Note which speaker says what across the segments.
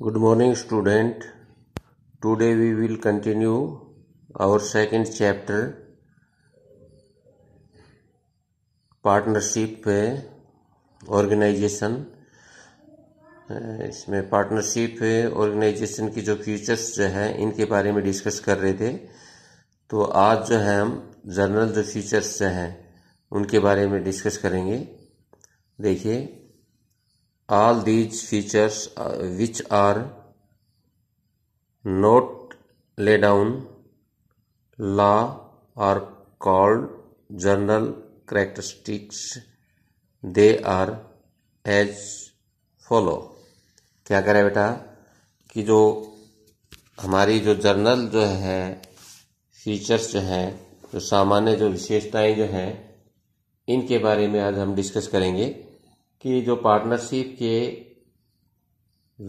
Speaker 1: Good morning student today we will continue our second chapter partnership organisation इसमें partnership organisation की जो features जो है इनके बारे में डिस्कस कर रहे थे तो आज जो है हम जनरल जो फीचर्स जो हैं उनके बारे में डिस्कस करेंगे देखिए all these features uh, which are not laid down law are called general characteristics they are as follow क्या करें बेटा कि जो हमारी जो जर्नल जो है फीचर्स जो हैं जो सामान्य जो विशेषताएं जो हैं इनके बारे में आज हम डिस्कस करेंगे कि जो पार्टनरशिप के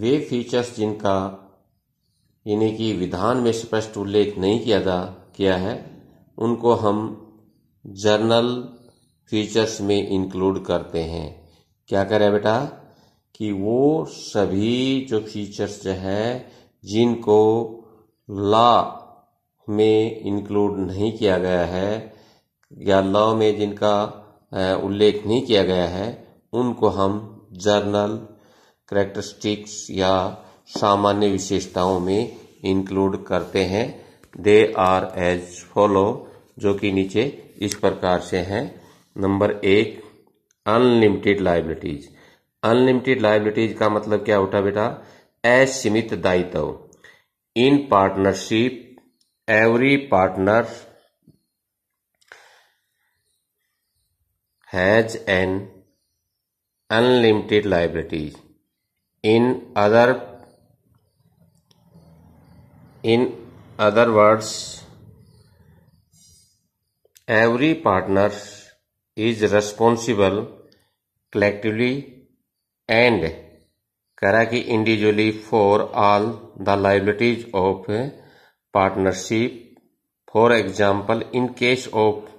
Speaker 1: वे फीचर्स जिनका यानी कि विधान में स्पष्ट उल्लेख नहीं किया था किया है उनको हम जर्नल फीचर्स में इंक्लूड करते हैं क्या करें बेटा कि वो सभी जो फीचर्स जो है जिनको लॉ में इंक्लूड नहीं किया गया है या लॉ में जिनका उल्लेख नहीं किया गया है उनको हम जर्नल करेक्टरिस्टिक्स या सामान्य विशेषताओं में इंक्लूड करते हैं दे आर एज फॉलो जो कि नीचे इस प्रकार से हैं नंबर एक अनलिमिटेड लाइबिलिटीज अनलिमिटेड लाइबिलिटीज का मतलब क्या होता बेटा असीमित दायित्व in partnership every partner has an unlimited liabilities. In other in other words, every partner is responsible collectively and Karaki individually for all the liabilities of partnership. For example, in case of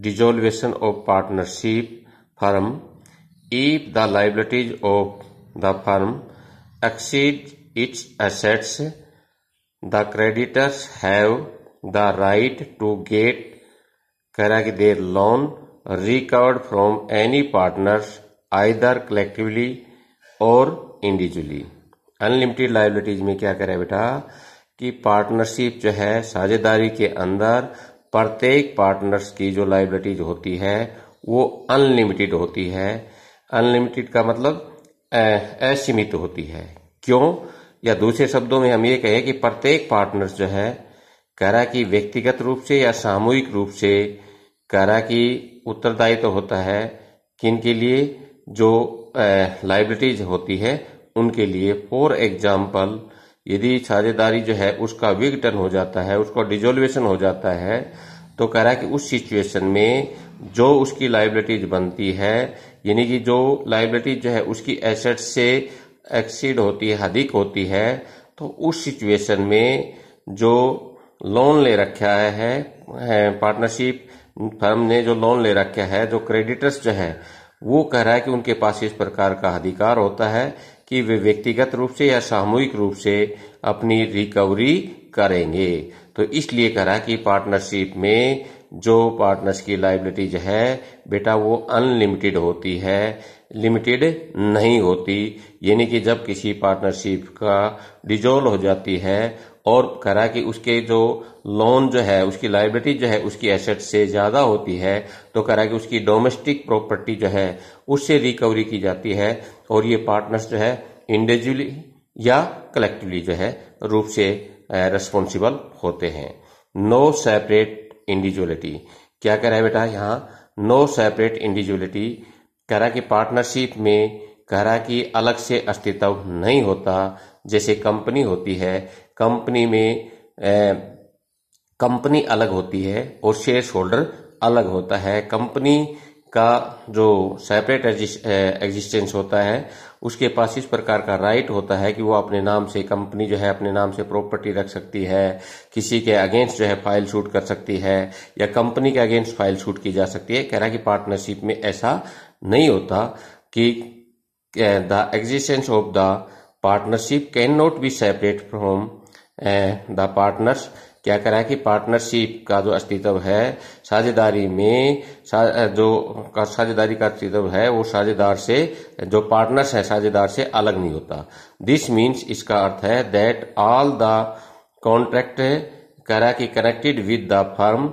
Speaker 1: dissolution of partnership, firm If the liabilities of the firm exceed its assets, the creditors have the right to get correct their loan recovered from any partners either collectively or individually unlimited liabilities में क्या करें बेटा कि partnership जो है साझेदारी के अंदर प्रत्येक पार्टनर्स की जो लाइबिलिटीज होती है वो अनलिमिटेड होती है अनलिमिटेड का मतलब असीमित होती है क्यों या दूसरे शब्दों में हम ये कहें कि प्रत्येक पार्टनर जो है करा की व्यक्तिगत रूप से या सामूहिक रूप से करा की उत्तरदायित्व तो होता है किन के लिए जो लाइब्रेटीज होती है उनके लिए फॉर एग्जाम्पल यदि साझेदारी जो है उसका विघटन हो जाता है उसका डिजोल्वेशन हो जाता है तो कह रहा है कि उस सिचुएशन में जो उसकी लाइबिलिटीज बनती है यानी कि जो लाइबिलिटीज जो है उसकी एसेट से एक्सीड होती है अधिक होती है तो उस सिचुएशन में जो लोन ले रखा है, है पार्टनरशिप फर्म ने जो लोन ले रखा है जो क्रेडिटर्स जो है वो कह रहा है कि उनके पास इस प्रकार का अधिकार होता है कि वे व्यक्तिगत रूप से या सामूहिक रूप से अपनी रिकवरी करेंगे तो इसलिए करा कि पार्टनरशिप में जो पार्टनर्स की लाइबिलिटीज है बेटा वो अनलिमिटेड होती है लिमिटेड नहीं होती यानी कि जब किसी पार्टनरशिप का डिजोल्व हो जाती है और करा कि उसके जो लोन जो है उसकी लाइबिलिटी जो है उसकी एसेट से ज्यादा होती है तो है कि उसकी डोमेस्टिक प्रॉपर्टी जो है उससे रिकवरी की जाती है और ये पार्टनर्स जो है इंडिविजुअली या कलेक्टिवली जो है रूप से रेस्पॉन्सिबल होते हैं नो सेपरेट इंडिविजुअलिटी क्या कह रहा है बेटा यहाँ नो सेपरेट इंडिविजुअलिटी कह रहा कि पार्टनरशिप में कह रहा कि अलग से अस्तित्व नहीं होता जैसे कंपनी होती है कंपनी में कंपनी अलग होती है और शेयर होल्डर अलग होता है कंपनी का जो सेपरेट एग्जिस्टेंस eh, होता है उसके पास इस प्रकार का राइट होता है कि वो अपने नाम से कंपनी जो है अपने नाम से प्रॉपर्टी रख सकती है किसी के अगेंस्ट जो है फाइल शूट कर सकती है या कंपनी के अगेंस्ट फाइल शूट की जा सकती है कह रहा कि पार्टनरशिप में ऐसा नहीं होता कि the existence of the partnership can not be separate from the partners क्या करा है कि पार्टनरशिप का जो अस्तित्व है साझेदारी में सा, जो साझेदारी का अस्तित्व है वो साझेदार से जो पार्टनर्स है साझेदार से अलग नहीं होता दिस मीन्स इसका अर्थ है दैट ऑल द कॉन्ट्रैक्ट करा कि connected with the firm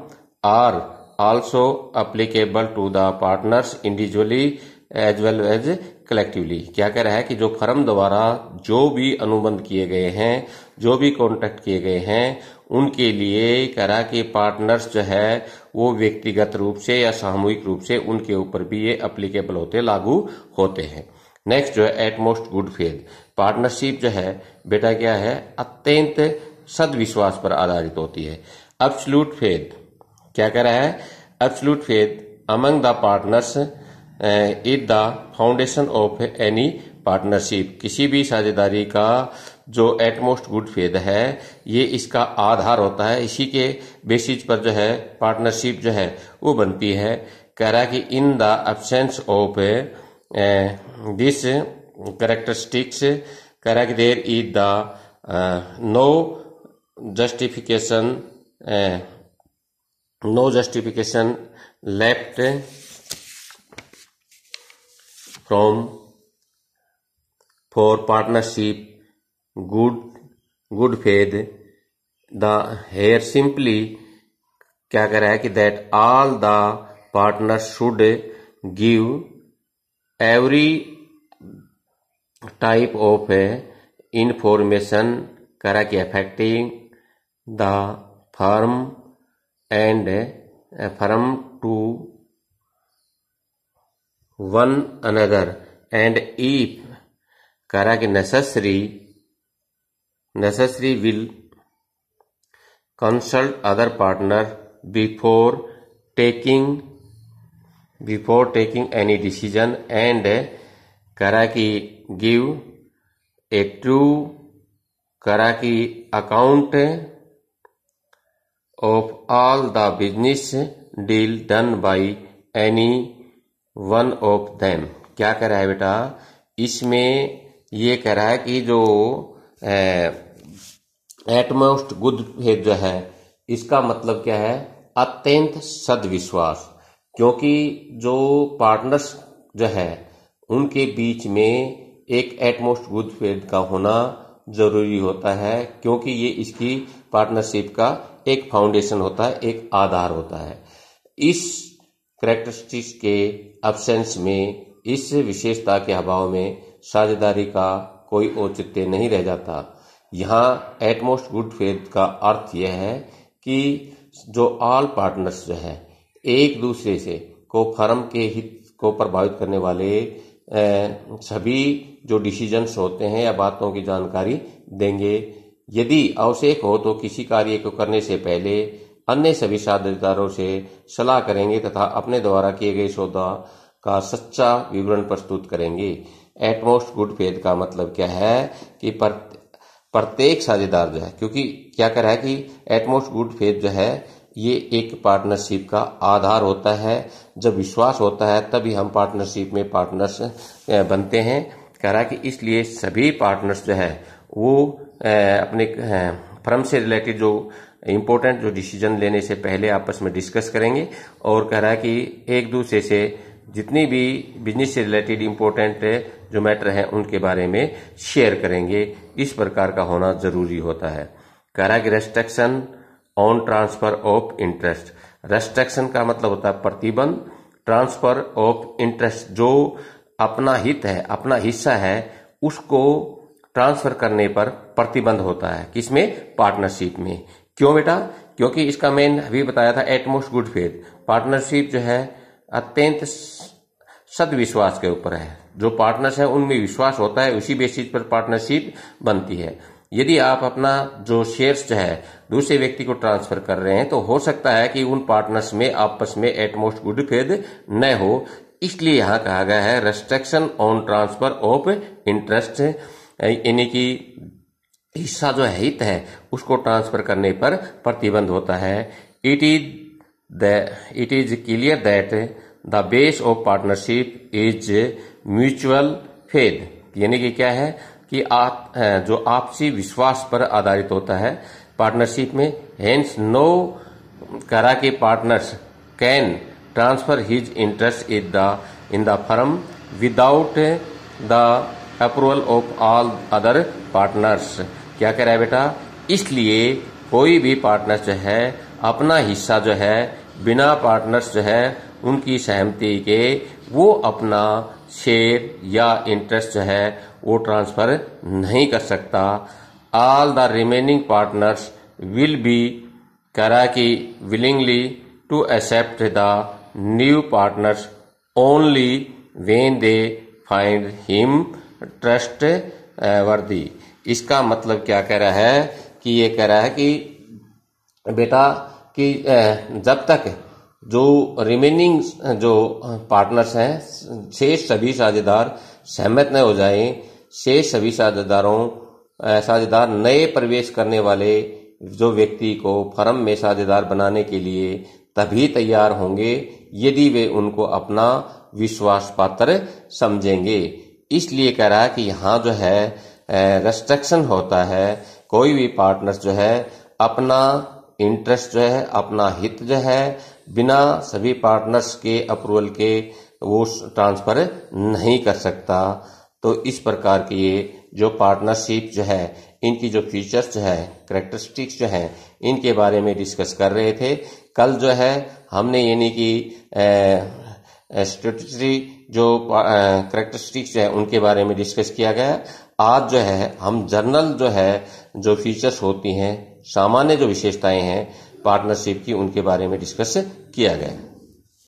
Speaker 1: are also applicable to the partners individually as well as collectively क्या कह रहा है कि जो फर्म द्वारा जो भी अनुबंध किए गए हैं जो भी कॉन्ट्रैक्ट किए गए हैं उनके लिए करा के पार्टनर्स जो है वो व्यक्तिगत रूप से या सामूहिक रूप से उनके ऊपर भी ये अप्लीकेबल होते लागू होते हैं नेक्स्ट जो है एटमोस्ट गुड फेथ पार्टनरशिप जो है बेटा क्या है अत्यंत सदविश्वास पर आधारित होती है अब्सलूट फेथ क्या कह रहा है absolute faith among the partners is the foundation of any partnership किसी भी साझेदारी का जो एटमोस्ट गुड फेद है ये इसका आधार होता है इसी के बेसिस पर जो है पार्टनरशिप जो है वो बनती है कह रहा है कि in the absence of this characteristics कह रहा है कि there is the no justification no justification left from for partnership good good faith the here simply क्या कह रहा है कि that all the partner should give every type of information करा कि affecting the firm and firm to one another and if करा कि necessary necessary will consult other partner before taking before taking any decision and karaki give a true karaki account of all the business deal done by any one of them क्या कह रहा है बेटा इसमें ये कह रहा है कि जो ए, एटमोस्ट गुड फेथ जो है इसका मतलब क्या है अत्यंत सदविश्वास क्योंकि जो पार्टनर्स जो है उनके बीच में एक एटमोस्ट गुड फेथ का होना जरूरी होता है क्योंकि ये इसकी पार्टनरशिप का एक फाउंडेशन होता है एक आधार होता है इस करेक्टरिस्टिक्स के अब्सेंस में इस विशेषता के अभाव में साझेदारी का कोई औचित्य नहीं रह जाता यहाँ एटमोस्ट गुड फेथ का अर्थ यह है कि जो ऑल पार्टनर्स जो है एक दूसरे से को फर्म के हित को प्रभावित करने वाले सभी जो डिसीजंस होते हैं या बातों की जानकारी देंगे यदि आवश्यक हो तो किसी कार्य को करने से पहले अन्य सभी साझेदारों से सलाह करेंगे तथा अपने द्वारा किए गए सौदा का सच्चा विवरण प्रस्तुत करेंगे एटमोस्ट गुड फेथ का मतलब क्या है कि प्रत्येक साझेदार जो है क्योंकि क्या कह रहा है कि एटमोस्ट गुड फेथ जो है ये एक पार्टनरशिप का आधार होता है जब विश्वास होता है तभी हम पार्टनरशिप में पार्टनर्स बनते हैं कह रहा है कि इसलिए सभी पार्टनर्स जो है वो अपने फर्म से रिलेटेड जो इम्पोर्टेंट जो डिसीजन लेने से पहले आपस में डिस्कस करेंगे और कह रहा है कि एक दूसरे से जितनी भी बिजनेस से रिलेटेड इम्पोर्टेंट जो मैटर हैं उनके बारे में शेयर करेंगे इस प्रकार का होना जरूरी होता है कह रहा है कि restriction on transfer of interest restriction का मतलब होता है प्रतिबंध ट्रांसफर ऑफ इंटरेस्ट जो अपना हित है अपना हिस्सा है उसको ट्रांसफर करने पर प्रतिबंध होता है किसमें पार्टनरशिप में क्यों बेटा क्योंकि इसका मेन अभी बताया था एटमोस्ट गुड फेथ पार्टनरशिप जो है अत्यंत सदविश्वास के ऊपर है जो पार्टनर्स है उनमें विश्वास होता है उसी बेसिस पर पार्टनरशिप बनती है यदि आप अपना जो शेयर्स जो है दूसरे व्यक्ति को ट्रांसफर कर रहे हैं तो हो सकता है कि उन पार्टनर्स में आपस में एटमोस्ट गुड फेद न हो इसलिए यहां कहा गया है restriction on transfer of interest यानी कि हिस्सा जो हित है उसको ट्रांसफर करने पर प्रतिबंध होता है it is it is clear that the base of partnership is mutual faith यानी कि क्या है कि आप जो आपसी विश्वास पर आधारित होता है पार्टनरशिप में हेंस नो करा के partners can transfer his interest in the in the firm without the approval of all other partners क्या कह रहा है बेटा इसलिए कोई भी पार्टनर जो है अपना हिस्सा जो है बिना पार्टनर्स जो है उनकी सहमति के वो अपना शेयर या इंटरेस्ट जो है वो ट्रांसफर नहीं कर सकता all the remaining partners will be करा की willingly to accept the new partners only when they find him trustworthy इसका मतलब क्या कह रहा है कि ये कह रहा है कि बेटा कि जब तक जो रिमेनिंग जो पार्टनर्स हैं शेष सभी साझेदार सहमत न हो जाए शेष सभी साझेदारों साझेदार नए प्रवेश करने वाले जो व्यक्ति को फर्म में साझेदार बनाने के लिए तभी तैयार होंगे यदि वे उनको अपना विश्वास पात्र समझेंगे इसलिए कह रहा है कि यहाँ जो है रेस्ट्रिक्शन होता है कोई भी पार्टनर जो है अपना इंटरेस्ट जो है अपना हित जो है बिना सभी पार्टनर्स के अप्रूवल के वो ट्रांसफर नहीं कर सकता तो इस प्रकार की ये जो पार्टनरशिप जो है इनकी जो फीचर्स जो है करेक्टरिस्टिक्स जो हैं इनके बारे में डिस्कस कर रहे थे कल जो है हमने यानी कि स्ट्रेटरी जो करेक्टरिस्टिक्स जो है उनके बारे में डिस्कस किया गया आज जो है हम जर्नल जो है जो फीचर्स होती हैं सामान्य जो विशेषताएं हैं पार्टनरशिप की उनके बारे में डिस्कस किया गया